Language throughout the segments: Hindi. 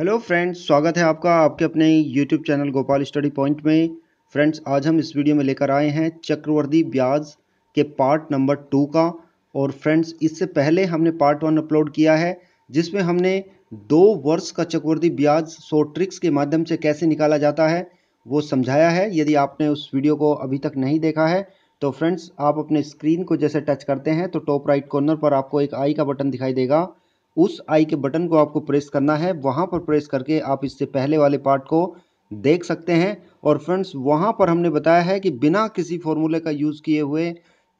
हेलो फ्रेंड्स स्वागत है आपका आपके अपने YouTube channel Gopal study point में फ्रेंड्स आज हम इस वीडियो में लेकर आए हैं चक्रवर्ती ब्याज के पार्ट नंबर टू का और फ्रेंड्स इससे पहले हमने पार्ट वन अपलोड किया है जिसमें हमने दो वर्ष का चक्रवर्ती ब्याज सो ट्रिक्स के माध्यम से कैसे निकाला जाता है वो समझाया है यदि आपने उस वीडियो को अभी तक नहीं देखा है तो फ्रेंड्स आप अपने स्क्रीन को जैसे टच करते हैं तो टॉप राइट कॉर्नर पर आपको एक आई का बटन दिखाई देगा उस आई के बटन को आपको प्रेस करना है वहाँ पर प्रेस करके आप इससे पहले वाले पार्ट को देख सकते हैं और फ्रेंड्स वहाँ पर हमने बताया है कि बिना किसी फॉर्मूले का यूज़ किए हुए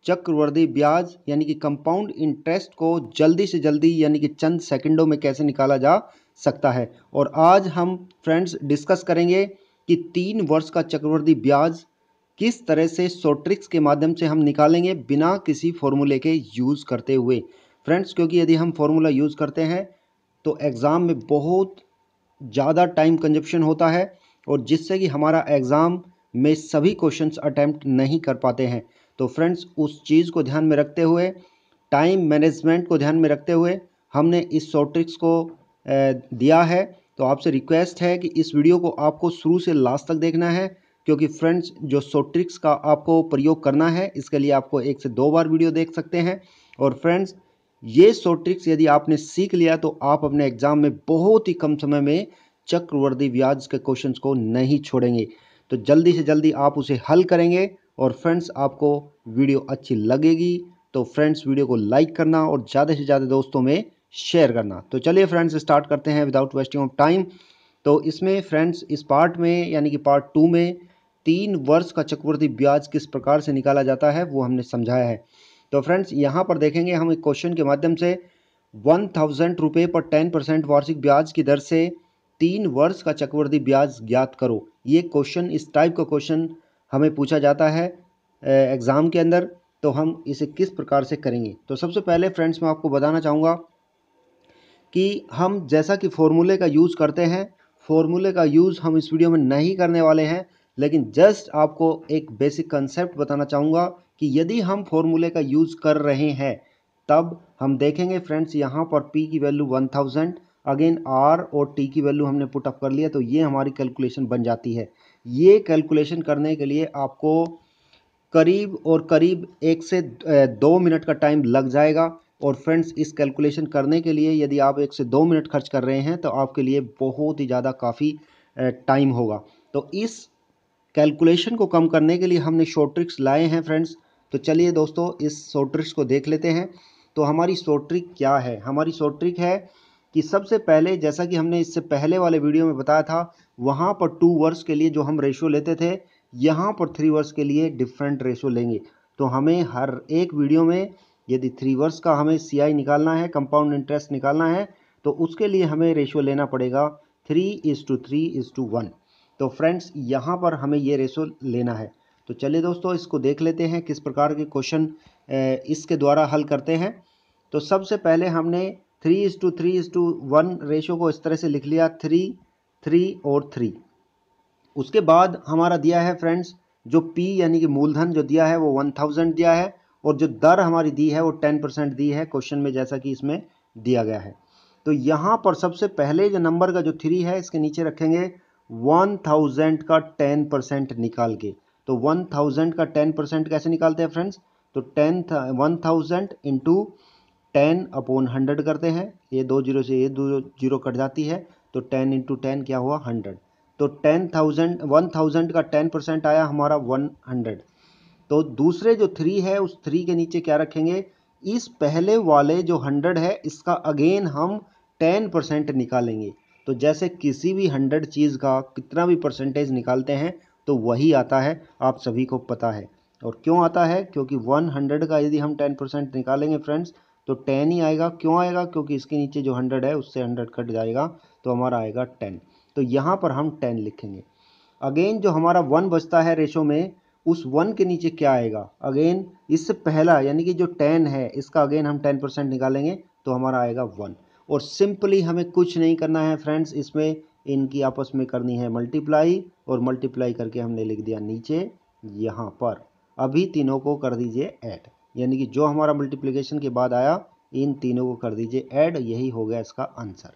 चक्रवर्दी ब्याज यानी कि कंपाउंड इंटरेस्ट को जल्दी से जल्दी यानी कि चंद सेकंडों में कैसे निकाला जा सकता है और आज हम फ्रेंड्स डिस्कस करेंगे कि तीन वर्ष का चक्रवर्दी ब्याज किस तरह से सोट्रिक्स के माध्यम से हम निकालेंगे बिना किसी फॉर्मूले के यूज़ करते हुए फ्रेंड्स क्योंकि यदि हम फॉर्मूला यूज़ करते हैं तो एग्ज़ाम में बहुत ज़्यादा टाइम कंजप्शन होता है और जिससे कि हमारा एग्ज़ाम में सभी क्वेश्चंस अटैम्प्ट नहीं कर पाते हैं तो फ्रेंड्स उस चीज़ को ध्यान में रखते हुए टाइम मैनेजमेंट को ध्यान में रखते हुए हमने इस शॉर्ट ट्रिक्स को दिया है तो आपसे रिक्वेस्ट है कि इस वीडियो को आपको शुरू से लास्ट तक देखना है क्योंकि फ्रेंड्स जो शॉर्ट ट्रिक्स का आपको प्रयोग करना है इसके लिए आपको एक से दो बार वीडियो देख सकते हैं और फ्रेंड्स ये शॉर्ट ट्रिक्स यदि आपने सीख लिया तो आप अपने एग्जाम में बहुत ही कम समय में चक्रवर्ती ब्याज के क्वेश्चंस को नहीं छोड़ेंगे तो जल्दी से जल्दी आप उसे हल करेंगे और फ्रेंड्स आपको वीडियो अच्छी लगेगी तो फ्रेंड्स वीडियो को लाइक करना और ज़्यादा से ज़्यादा दोस्तों में शेयर करना तो चलिए फ्रेंड्स स्टार्ट करते हैं विदाउट वेस्टिंग ऑफ टाइम तो इसमें फ्रेंड्स इस पार्ट में यानी कि पार्ट टू में तीन वर्ष का चक्रवर्ती ब्याज किस प्रकार से निकाला जाता है वो हमने समझाया है तो फ्रेंड्स यहाँ पर देखेंगे हम एक क्वेश्चन के माध्यम से वन थाउजेंड रुपये पर टेन परसेंट वार्षिक ब्याज की दर से तीन वर्ष का चक्रवर्ती ब्याज ज्ञात करो ये क्वेश्चन इस टाइप का क्वेश्चन हमें पूछा जाता है एग्ज़ाम के अंदर तो हम इसे किस प्रकार से करेंगे तो सबसे पहले फ्रेंड्स मैं आपको बताना चाहूँगा कि हम जैसा कि फॉर्मूले का यूज़ करते हैं फॉर्मूले का यूज़ हम इस वीडियो में नहीं करने वाले हैं लेकिन जस्ट आपको एक बेसिक कंसेप्ट बताना चाहूँगा कि यदि हम फॉर्मूले का यूज़ कर रहे हैं तब हम देखेंगे फ्रेंड्स यहाँ पर पी की value one thousand again R और टी की वैल्यू हमने पुट अप कर लिया तो ये हमारी कैलकुलेशन बन जाती है ये कैलकुलेशन करने के लिए आपको करीब और करीब एक से दो मिनट का टाइम लग जाएगा और फ्रेंड्स इस कैलकुलेशन करने के लिए यदि आप एक से दो मिनट खर्च कर रहे हैं तो आपके लिए बहुत ही ज़्यादा काफ़ी टाइम होगा तो इस कैलकुलेशन को कम करने के लिए हमने शॉर्ट ट्रिक्स लाए हैं फ्रेंड्स तो चलिए दोस्तों इस शॉर्ट ट्रिक्स को देख लेते हैं तो हमारी शॉर्ट ट्रिक क्या है हमारी शॉर्ट ट्रिक है कि सबसे पहले जैसा कि हमने इससे पहले वाले वीडियो में बताया था वहाँ पर टू वर्ष के लिए जो हम रेशो लेते थे यहाँ पर थ्री वर्ष के लिए डिफरेंट रेशो लेंगे तो हमें हर एक वीडियो में यदि थ्री वर्ष का हमें सीआई निकालना है कंपाउंड इंटरेस्ट निकालना है तो उसके लिए हमें रेशो लेना पड़ेगा three is to three is to one तो फ्रेंड्स यहाँ पर हमें ये रेशो लेना है तो चलिए दोस्तों इसको देख लेते हैं किस प्रकार के क्वेश्चन इसके द्वारा हल करते हैं तो सबसे पहले हमने three is to three is to one ratio को इस तरह से लिख लिया थ्री थ्री और थ्री उसके बाद हमारा दिया है फ्रेंड्स जो पी यानी कि मूलधन जो दिया है वो वन थाउजेंड दिया है और जो दर हमारी दी है वो टेन परसेंट दी है क्वेश्चन में जैसा कि इसमें दिया गया है तो यहाँ पर सबसे पहले जो नंबर का जो थ्री है इसके नीचे रखेंगे वन थाउजेंड का टेन परसेंट निकाल के तो वन थाउजेंड का टेन परसेंट कैसे निकालते हैं फ्रेंड्स तो ten one thousand into ten upon hundred करते हैं ये दो जीरो से ये दो जीरो कट जाती है तो टेन इंटू टेन क्या हुआ हंड्रेड तो टेन थाउजेंड वन थाउजेंड का टेन परसेंट आया हमारा वन हंड्रेड तो दूसरे जो थ्री है उस थ्री के नीचे क्या रखेंगे इस पहले वाले जो हंड्रेड है इसका अगेन हम टेन परसेंट निकालेंगे तो जैसे किसी भी हंड्रेड चीज़ का कितना भी परसेंटेज निकालते हैं तो वही आता है आप सभी को पता है और क्यों आता है क्योंकि 100 का यदि हम 10 परसेंट निकालेंगे फ्रेंड्स तो 10 ही आएगा क्यों आएगा क्योंकि इसके नीचे जो 100 है उससे 100 कट जाएगा तो हमारा आएगा 10 तो यहाँ पर हम 10 लिखेंगे अगेन जो हमारा 1 बचता है रेशो में उस 1 के नीचे क्या आएगा अगेन इससे पहला यानी कि जो 10 है इसका अगेन हम 10 परसेंट निकालेंगे तो हमारा आएगा 1 और सिंपली हमें कुछ नहीं करना है फ्रेंड्स इसमें इनकी आपस में करनी है मल्टीप्लाई और मल्टीप्लाई करके हमने लिख दिया नीचे यहाँ पर अभी तीनों को कर दीजिए ऐड यानी कि जो हमारा मल्टीप्लिकेशन के बाद आया इन तीनों को कर दीजिए ऐड यही हो गया इसका आंसर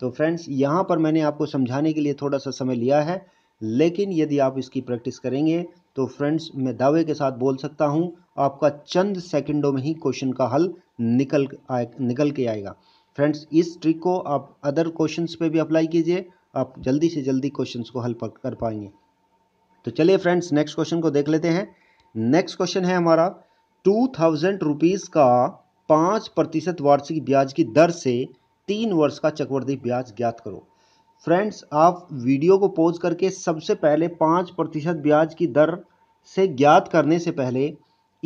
तो फ्रेंड्स यहाँ पर मैंने आपको समझाने के लिए थोड़ा सा समय लिया है लेकिन यदि आप इसकी प्रैक्टिस करेंगे तो फ्रेंड्स मैं दावे के साथ बोल सकता हूँ आपका चंद सेकंडों में ही क्वेश्चन का हल निकल आए निकल के आएगा फ्रेंड्स इस ट्रिक को आप अदर क्वेश्चंस पे भी अप्लाई कीजिए आप जल्दी से जल्दी क्वेश्चंस को हल कर पाएंगे तो चलिए फ्रेंड्स नेक्स्ट क्वेश्चन को देख लेते हैं नेक्स्ट क्वेश्चन है हमारा टू थाउजेंड रुपीज़ का पाँच प्रतिशत वार्षिक ब्याज की दर से तीन वर्ष का चक्रवर्ती ब्याज ज्ञात करो फ्रेंड्स आप वीडियो को पॉज करके सबसे पहले पाँच प्रतिशत ब्याज की दर से ज्ञात करने से पहले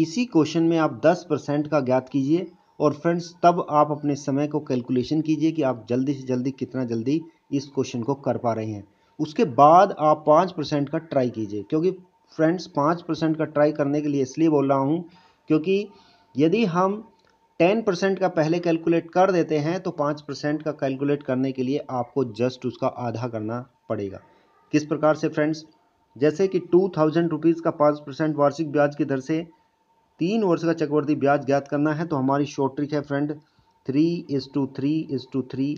इसी क्वेश्चन में आप दस परसेंट का ज्ञात कीजिए और फ्रेंड्स तब आप अपने समय को कैलकुलेशन कीजिए कि आप जल्दी से जल्दी कितना जल्दी इस क्वेश्चन को कर पा रहे हैं उसके बाद आप पाँच परसेंट का ट्राई कीजिए क्योंकि फ्रेंड्स पाँच परसेंट का ट्राई करने के लिए इसलिए बोल रहा हूँ क्योंकि यदि हम टेन परसेंट का पहले कैलकुलेट कर देते हैं तो पाँच परसेंट का कैलकुलेट करने के लिए आपको जस्ट उसका आधा करना पड़ेगा किस प्रकार से फ्रेंड्स जैसे कि टू थाउजेंड रुपीज़ का पाँच परसेंट वार्षिक ब्याज की दर से तीन वर्ष का चक्रवर्ती ब्याज ज्ञात करना है तो हमारी शॉर्ट ट्रिक है friend three is to three is to three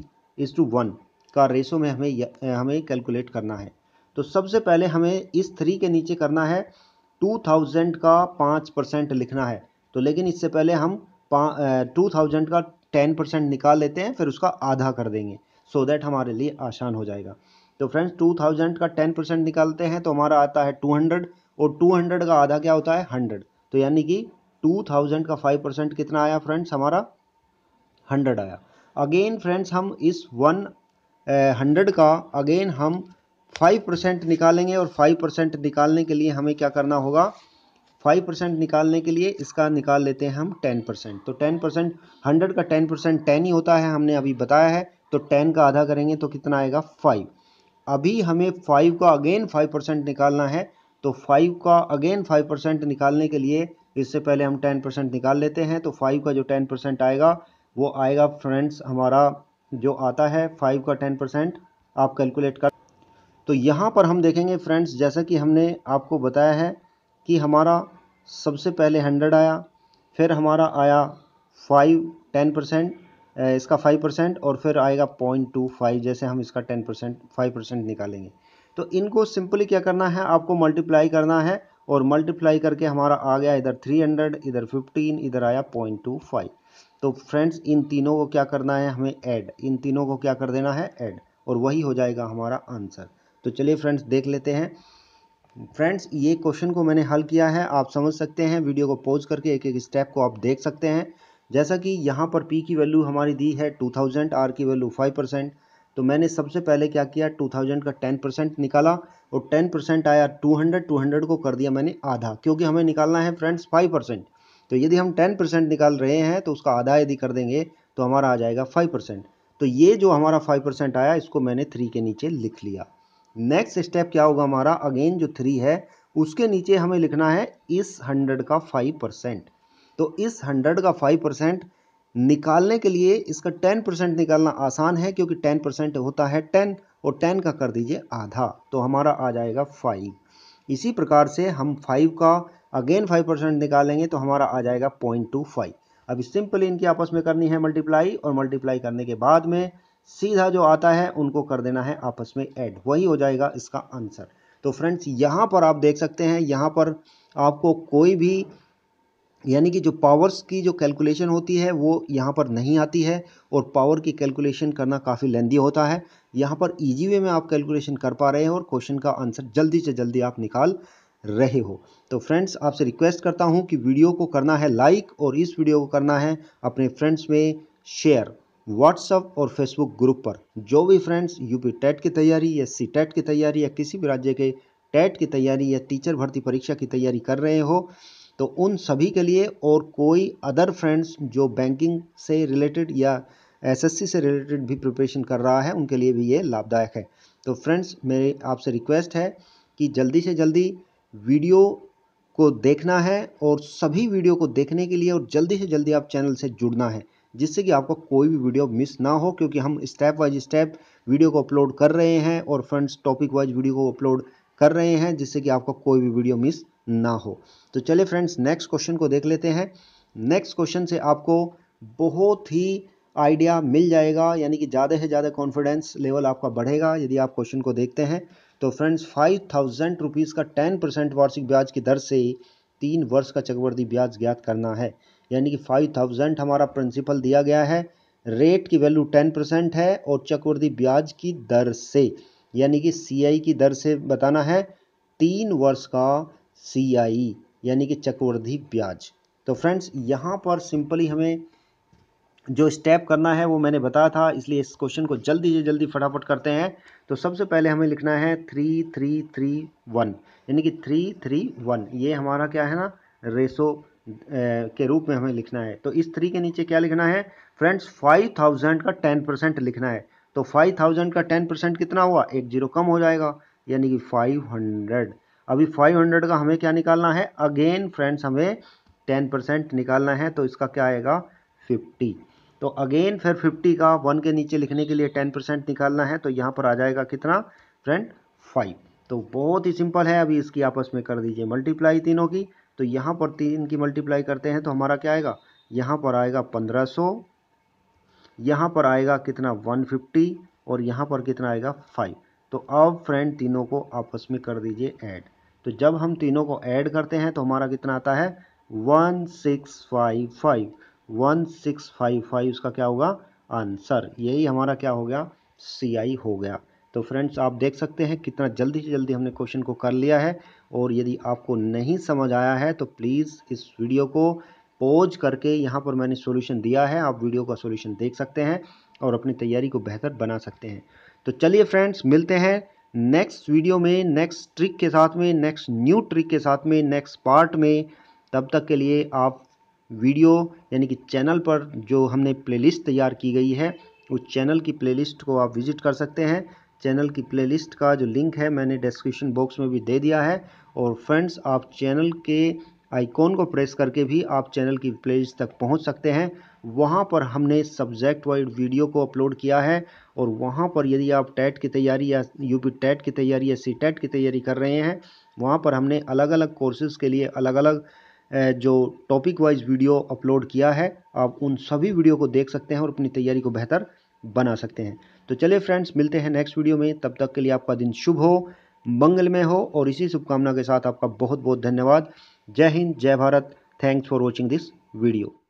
is to one का रेशो में हमें हमें कैलकुलेट करना है तो सबसे पहले हमें इस थ्री के नीचे करना है टू थाउजेंड का पाँच परसेंट लिखना है तो लेकिन इससे पहले हम टू थाउजेंड का टेन परसेंट निकाल लेते हैं फिर उसका आधा कर देंगे सो so दैट हमारे लिए आसान हो जाएगा तो फ्रेंड्स टू थाउजेंड का टेन परसेंट निकालते हैं तो हमारा आता है टू हंड्रेड और टू हंड्रेड का आधा क्या होता है हंड्रेड तो यानी कि टू थाउजेंड का फाइव परसेंट कितना आया फ्रेंड्स हमारा हंड्रेड आया अगेन फ्रेंड्स हम इस वन हंड्रेड का अगेन हम फाइव परसेंट निकालेंगे और फाइव परसेंट निकालने के लिए हमें क्या करना होगा फाइव परसेंट निकालने के लिए इसका निकाल लेते हैं हम टेन परसेंट तो टेन परसेंट हंड्रेड का टेन परसेंट टेन ही होता है हमने अभी बताया है तो टेन का आधा करेंगे तो कितना आएगा फाइव अभी हमें फाइव का अगेन फाइव परसेंट निकालना है तो फाइव का अगेन फाइव परसेंट निकालने के लिए इससे पहले हम टेन परसेंट निकाल लेते हैं तो फाइव का जो टेन परसेंट आएगा वो आएगा फ्रेंड्स हमारा जो आता है फाइव का टेन परसेंट आप कैलकुलेट कर तो यहाँ पर हम देखेंगे फ्रेंड्स जैसा कि हमने आपको बताया है कि हमारा सबसे पहले हंड्रेड आया फिर हमारा आया फाइव टेन परसेंट इसका फाइव परसेंट और फिर आएगा पॉइंट टू फाइव जैसे हम इसका टेन परसेंट फाइव परसेंट निकालेंगे तो इनको सिंपली क्या करना है आपको मल्टीप्लाई करना है और मल्टीप्लाई करके हमारा आ गया इधर थ्री हंड्रेड इधर फिफ्टीन इधर आया पॉइंट टू फाइव तो फ्रेंड्स इन तीनों को क्या करना है हमें ऐड इन तीनों को क्या कर देना है ऐड और वही हो जाएगा हमारा आंसर तो चलिए फ्रेंड्स देख लेते हैं फ्रेंड्स ये क्वेश्चन को मैंने हल किया है आप समझ सकते हैं वीडियो को पॉज करके एक एक स्टेप को आप देख सकते हैं जैसा कि यहाँ पर पी की वैल्यू हमारी दी है टू थाउजेंड आर की वैल्यू फाइव परसेंट तो मैंने सबसे पहले क्या किया टू थाउजेंड का टेन परसेंट निकाला और टेन परसेंट आया टू हंड्रेड टू हंड्रेड को कर दिया मैंने आधा क्योंकि हमें निकालना है फ्रेंड्स फाइव परसेंट तो यदि हम टेन परसेंट निकाल रहे हैं तो उसका आधा यदि कर देंगे तो हमारा आ जाएगा फाइव परसेंट तो ये जो हमारा फाइव परसेंट आया इसको मैंने थ्री के नीचे लिख लिया नेक्स्ट स्टेप क्या होगा हमारा अगेन जो थ्री है उसके नीचे हमें लिखना है इस हंड्रेड का फाइव परसेंट तो इस हंड्रेड का फाइव परसेंट निकालने के लिए इसका टेन परसेंट निकालना आसान है क्योंकि टेन परसेंट होता है टेन और टेन का कर दीजिए आधा तो हमारा आ जाएगा फाइव इसी प्रकार से हम फाइव का अगेन फाइव परसेंट निकालेंगे तो हमारा आ जाएगा पॉइंट टू फाइव अब सिंपली इनकी आपस में करनी है मल्टीप्लाई और मल्टीप्लाई करने के बाद में सीधा जो आता है उनको कर देना है आपस में ऐड वही हो जाएगा इसका आंसर तो फ्रेंड्स यहाँ पर आप देख सकते हैं यहाँ पर आपको कोई भी यानी कि जो पावर्स की जो कैलकुलेशन होती है वो यहाँ पर नहीं आती है और पावर की कैलकुलेशन करना काफ़ी लेंदी होता है यहाँ पर इजी वे में आप कैलकुलेशन कर पा रहे हैं और क्वेश्चन का आंसर जल्दी से जल्दी आप निकाल रहे हो तो फ्रेंड्स आपसे रिक्वेस्ट करता हूं कि वीडियो को करना है लाइक और इस वीडियो को करना है अपने फ्रेंड्स में शेयर व्हाट्सअप और फेसबुक ग्रुप पर जो भी फ्रेंड्स यूपी टेट की तैयारी या सी टेट e की तैयारी या किसी भी राज्य के टेट e की तैयारी या टीचर भर्ती परीक्षा की तैयारी कर रहे हो तो उन सभी के लिए और कोई अदर फ्रेंड्स जो बैंकिंग से रिलेटेड या एसएससी से रिलेटेड भी प्रिपरेशन कर रहा है उनके लिए भी ये लाभदायक है तो फ्रेंड्स मेरे आपसे रिक्वेस्ट है कि जल्दी से जल्दी वीडियो को देखना है और सभी वीडियो को देखने के लिए और जल्दी से जल्दी आप चैनल से जुड़ना है जिससे कि आपको कोई भी वीडियो मिस ना हो क्योंकि हम स्टेप वाइज स्टेप वीडियो को अपलोड कर रहे हैं और फ्रेंड्स टॉपिक वाइज वीडियो को अपलोड कर रहे हैं जिससे कि आपका कोई भी वीडियो मिस ना हो तो चलिए फ्रेंड्स नेक्स्ट क्वेश्चन को देख लेते हैं नेक्स्ट क्वेश्चन से आपको बहुत ही आइडिया मिल जाएगा यानी कि ज़्यादा से ज़्यादा कॉन्फिडेंस लेवल आपका बढ़ेगा यदि आप क्वेश्चन को देखते हैं तो फ्रेंड्स फाइव थाउजेंड रुपीज़ का टेन परसेंट वार्षिक ब्याज की दर से तीन वर्ष का चक्रवर्ती ब्याज ज्ञात करना है यानी कि फाइव थाउजेंड हमारा प्रिंसिपल दिया गया है रेट की वैल्यू टेन परसेंट है और चक्रवर्ती ब्याज की दर से यानी कि सी की दर से बताना है तीन वर्ष का सी यानी कि चक्रवर्धि ब्याज तो फ्रेंड्स यहाँ पर सिंपली हमें जो स्टेप करना है वो मैंने बताया था इसलिए इस क्वेश्चन को जल्दी से जल्दी फटाफट करते हैं तो सबसे पहले हमें लिखना है थ्री थ्री थ्री वन यानी कि थ्री थ्री वन ये हमारा क्या है ना रेसो के रूप में हमें लिखना है तो इस थ्री के नीचे क्या लिखना है फ्रेंड्स फाइव थाउजेंड का टेन परसेंट लिखना है तो फाइव थाउजेंड का टेन परसेंट कितना हुआ एक जीरो कम हो जाएगा यानी कि फाइव हंड्रेड अभी फाइव हंड्रेड का हमें क्या निकालना है अगेन फ्रेंड्स हमें टेन परसेंट निकालना है तो इसका क्या आएगा फिफ्टी तो अगेन फिर 50 का वन के नीचे लिखने के लिए 10 परसेंट निकालना है तो यहाँ पर आ जाएगा कितना फ्रेंड फाइव तो बहुत ही सिंपल है अभी इसकी आपस में कर दीजिए मल्टीप्लाई तीनों की तो यहाँ पर तीन की मल्टीप्लाई करते हैं तो हमारा क्या आएगा यहाँ पर आएगा पंद्रह सौ यहाँ पर आएगा कितना वन फिफ्टी और यहाँ पर कितना आएगा फाइव तो अब फ्रेंड तीनों को आपस में कर दीजिए ऐड तो जब हम तीनों को ऐड करते हैं तो हमारा कितना आता है one six five five one six five five उसका क्या होगा आंसर यही हमारा क्या हो गया सी आई हो गया तो फ्रेंड्स आप देख सकते हैं कितना जल्दी से जल्दी हमने क्वेश्चन को कर लिया है और यदि आपको नहीं समझ आया है तो प्लीज़ इस वीडियो को पोज करके यहाँ पर मैंने सॉल्यूशन दिया है आप वीडियो का सॉल्यूशन देख सकते हैं और अपनी तैयारी को बेहतर बना सकते हैं तो चलिए फ्रेंड्स मिलते हैं नेक्स्ट वीडियो में नेक्स्ट ट्रिक के साथ में नेक्स्ट न्यू ट्रिक के साथ में नेक्स्ट पार्ट में तब तक के लिए आप वीडियो यानी कि चैनल पर जो हमने प्लेलिस्ट तैयार की गई है उस चैनल की प्लेलिस्ट को आप विजिट कर सकते हैं चैनल की प्लेलिस्ट का जो लिंक है मैंने डिस्क्रिप्शन बॉक्स में भी दे दिया है और फ्रेंड्स आप चैनल के आइकॉन को प्रेस करके भी आप चैनल की प्ले तक पहुंच सकते हैं वहां पर हमने सब्जेक्ट वाइड वीडियो को अपलोड किया है और वहां पर यदि आप टेट की तैयारी या यूपी टेट की तैयारी या सी टेट की तैयारी कर रहे हैं वहां पर हमने अलग अलग कोर्सेज़ के लिए अलग अलग जो टॉपिक वाइज वीडियो अपलोड किया है आप उन सभी वीडियो को देख सकते हैं और अपनी तैयारी को बेहतर बना सकते हैं तो चलिए फ्रेंड्स मिलते हैं नेक्स्ट वीडियो में तब तक के लिए आपका दिन शुभ हो मंगलमय हो और इसी शुभकामना के साथ आपका बहुत बहुत धन्यवाद जय हिंद जय Bharat thanks for watching this video